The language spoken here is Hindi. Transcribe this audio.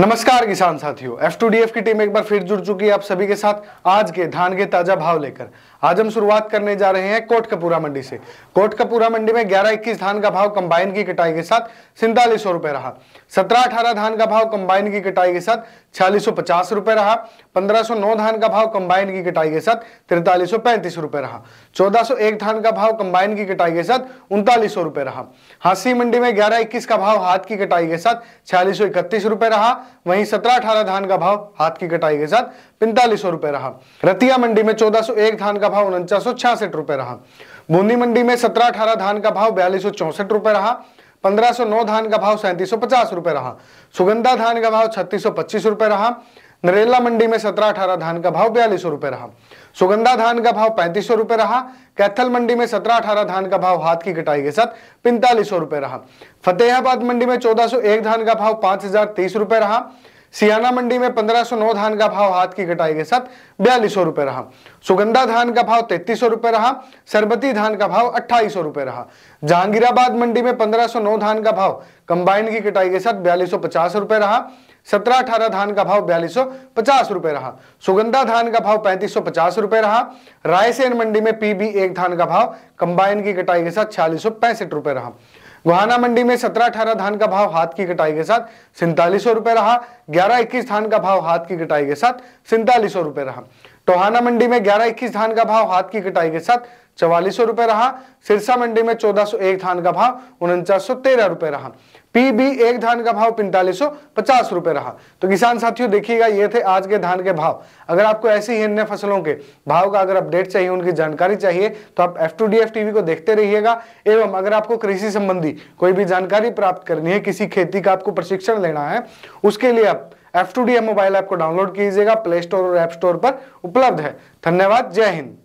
नमस्कार किसान साथियों एफ टू डी एफ की टीम एक बार फिर जुड़ चुकी है आप सभी के साथ आज के धान के ताजा भाव लेकर आज हम शुरुआत करने जा रहे हैं कोट कपूरा मंडी से कोट कपूरा मंडी में 11-21 धान का भाव कंबाइन की कटाई के साथ सैंतालीस सौ रुपए रहा 17-18 धान का भाव कंबाइन की कटाई के साथ छियालीस सौ रुपए रहा नौ धान का भाव कंबाइन की कटाई के साथ तिरतालीस सौ रुपए रहा एक धान का भाव कंबाइन की कटाई के साथ उनतालीस रुपए रहा हाँसी मंडी में ग्यारह इक्कीस का भाव हाथ की कटाई के साथ छियालीस रुपए रहा वहीं सत्रह अठारह धान का भाव हाथ की कटाई के साथ पैंतालीस सौ रुपए रहा रतिया मंडी में चौदह सौ एक धान का भाव उनचास सौ छियासठ रुपए रहा बूंदी मंडी में सत्रह अठारह धान का भाव बयालीस सौ चौसठ रुपए रहा पंद्रह सौ नौ धान का भाव सैंतीस सौ पचास रुपए रहा सुगंधा धान का भाव छत्तीस सौ पच्चीस रुपए रहा नरेला मंडी में सत्रह अठारह धान का भाव बयालीस रुपए रहा सुगंधा धान का भाव पैंतीस रुपए रहा कैथल मंडी में सत्रह अठारह धान का भाव हाथ की कटाई के साथ पैंतालीस रुपए रहा फतेहाबाद मंडी में चौदह सौ एक धान का भाव पांच रुपए रहा सियाना मंडी में पंद्रह सौ नौ धान का भाव हाथ की कटाई के साथ बयालीस रुपए रहा सुगंधा धान का भाव तैतीस रुपए रहा सरबती धान का भाव अट्ठाईस रुपए रहा जहांगीराबाद मंडी में पंद्रह सौ नौ धान का भाव कंबाइन की कटाई के साथ बयालीस रुपए रहा सत्रह अठारह धान का भाव बयालीस पचास रुपए रहा सुगंधा धान का भाव पैंतीस पचास रुपए रहा रायसेन मंडी में पीबी एक धान का भाव कंबाइन की कटाई के साथ छियालीस पैंसठ रुपए रहा गुहाना मंडी में सत्रह अठारह धान का भाव हाथ की कटाई के साथ सैंतालीस रुपए रहा ग्यारह इक्कीस धान का भाव हाथ की कटाई के साथ सैंतालीस रुपए रहा टोहाना मंडी में ग्यारह इक्कीस धान का भाव हाथ की कटाई के साथ चवालीस रुपए रहा सिरसा मंडी में चौदह सौ एक धान का भाव उनचास सौ तेरह रुपए रहा पीबी एक धान का भाव पैंतालीस सौ पचास रुपए रहा तो किसान साथियों देखिएगा ये थे आज के धान के भाव अगर आपको ऐसी ही अन्य फसलों के भाव का अगर अपडेट चाहिए उनकी जानकारी चाहिए तो आप F two D F TV को देखते रहिएगा एवं अगर आपको कृषि संबंधी कोई भी जानकारी प्राप्त करनी है किसी खेती का आपको प्रशिक्षण लेना है उसके लिए आप F two D M mobile app को डाउनलोड कीजिएगा प्ले स्टोर और ऐप स्टोर पर उपलब्ध है धन्यवाद जय हिंद